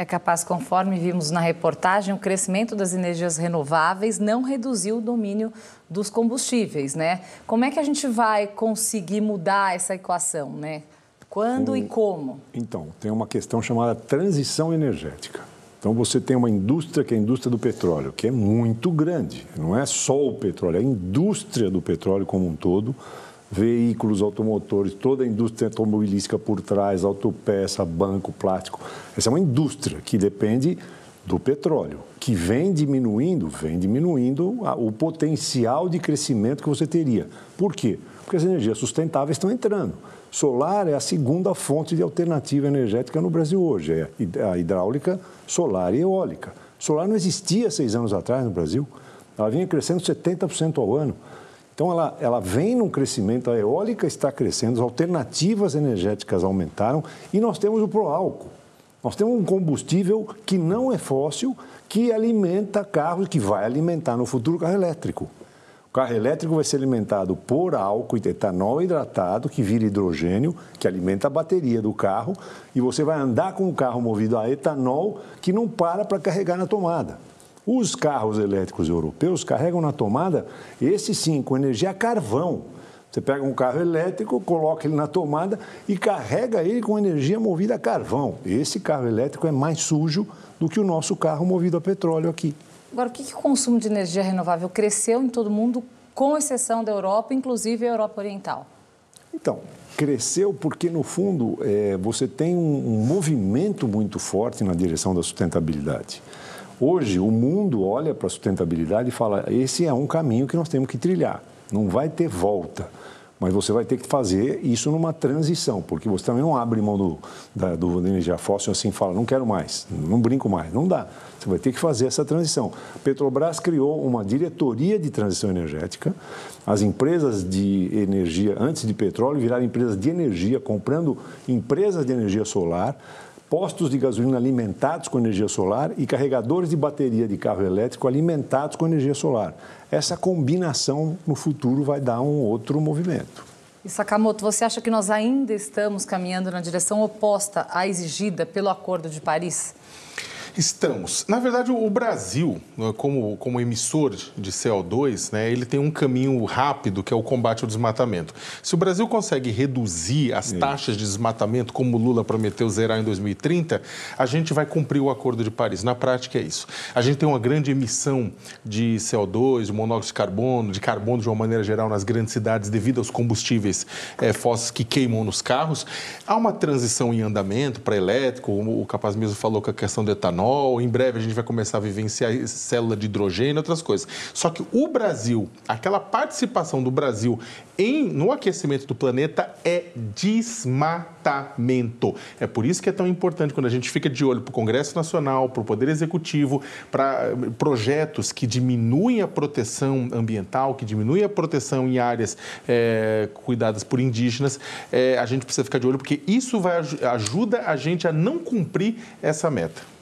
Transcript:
É capaz, conforme vimos na reportagem, o crescimento das energias renováveis não reduziu o domínio dos combustíveis, né? Como é que a gente vai conseguir mudar essa equação, né? Quando um, e como? Então, tem uma questão chamada transição energética. Então, você tem uma indústria que é a indústria do petróleo, que é muito grande. Não é só o petróleo, é a indústria do petróleo como um todo veículos automotores, toda a indústria automobilística por trás, autopeça, banco, plástico. Essa é uma indústria que depende do petróleo, que vem diminuindo, vem diminuindo o potencial de crescimento que você teria. Por quê? Porque as energias sustentáveis estão entrando. Solar é a segunda fonte de alternativa energética no Brasil hoje, é a hidráulica, solar e eólica. Solar não existia seis anos atrás no Brasil. Ela vinha crescendo 70% ao ano. Então, ela, ela vem num crescimento, a eólica está crescendo, as alternativas energéticas aumentaram e nós temos o proálcool. Nós temos um combustível que não é fóssil, que alimenta carros e que vai alimentar no futuro carro elétrico. O carro elétrico vai ser alimentado por álcool e etanol hidratado, que vira hidrogênio, que alimenta a bateria do carro, e você vai andar com o carro movido a etanol, que não para para carregar na tomada. Os carros elétricos europeus carregam na tomada, esse sim, com energia a carvão. Você pega um carro elétrico, coloca ele na tomada e carrega ele com energia movida a carvão. Esse carro elétrico é mais sujo do que o nosso carro movido a petróleo aqui. Agora, o que, que o consumo de energia renovável cresceu em todo o mundo, com exceção da Europa, inclusive a Europa Oriental? Então, cresceu porque, no fundo, é, você tem um, um movimento muito forte na direção da sustentabilidade. Hoje, o mundo olha para a sustentabilidade e fala: esse é um caminho que nós temos que trilhar, não vai ter volta. Mas você vai ter que fazer isso numa transição, porque você também não abre mão do, da, do, da energia fóssil assim fala, não quero mais, não brinco mais. Não dá. Você vai ter que fazer essa transição. Petrobras criou uma diretoria de transição energética. As empresas de energia, antes de petróleo, viraram empresas de energia, comprando empresas de energia solar postos de gasolina alimentados com energia solar e carregadores de bateria de carro elétrico alimentados com energia solar. Essa combinação no futuro vai dar um outro movimento. E Sakamoto, você acha que nós ainda estamos caminhando na direção oposta à exigida pelo Acordo de Paris? Estamos. Na verdade, o Brasil, né, como, como emissor de CO2, né, ele tem um caminho rápido que é o combate ao desmatamento. Se o Brasil consegue reduzir as taxas de desmatamento, como o Lula prometeu zerar em 2030, a gente vai cumprir o Acordo de Paris. Na prática, é isso. A gente tem uma grande emissão de CO2, de monóxido de carbono, de carbono de uma maneira geral nas grandes cidades devido aos combustíveis é, fósseis que queimam nos carros. Há uma transição em andamento para elétrico, o Capaz mesmo falou que a questão do etanol etanol, em breve a gente vai começar a vivenciar célula de hidrogênio, e outras coisas. Só que o Brasil, aquela participação do Brasil em, no aquecimento do planeta é desmatamento. É por isso que é tão importante quando a gente fica de olho para o Congresso Nacional, para o Poder Executivo, para eh, projetos que diminuem a proteção ambiental, que diminuem a proteção em áreas é, cuidadas por indígenas, é, a gente precisa ficar de olho porque isso vai, ajuda a gente a não cumprir essa meta.